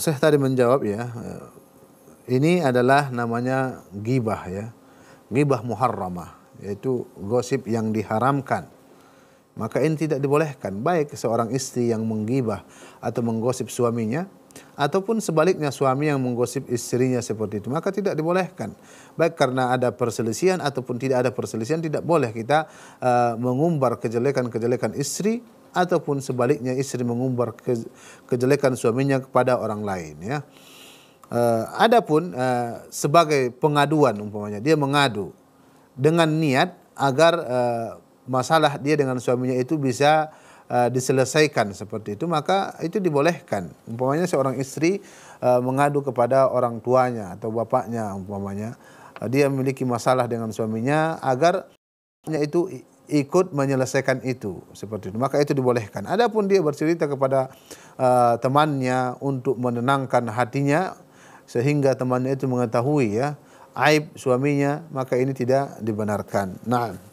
saya tadi menjawab ya, eh, ini adalah namanya gibah ya. Gibah muharramah, yaitu gosip yang diharamkan. Maka ini tidak dibolehkan, baik seorang istri yang menggibah atau menggosip suaminya, ataupun sebaliknya suami yang menggosip istrinya seperti itu. Maka tidak dibolehkan, baik karena ada perselisihan ataupun tidak ada perselisihan, tidak boleh kita uh, mengumbar kejelekan-kejelekan istri, ataupun sebaliknya istri mengumbar ke, kejelekan suaminya kepada orang lain ya. Uh, adapun uh, sebagai pengaduan umpamanya dia mengadu dengan niat agar uh, masalah dia dengan suaminya itu bisa uh, diselesaikan seperti itu maka itu dibolehkan umpamanya seorang istri uh, mengadu kepada orang tuanya atau bapaknya umpamanya uh, dia memiliki masalah dengan suaminya agar itu ikut menyelesaikan itu seperti itu. Maka itu dibolehkan. Adapun dia bercerita kepada uh, temannya untuk menenangkan hatinya sehingga temannya itu mengetahui ya aib suaminya, maka ini tidak dibenarkan. Nah,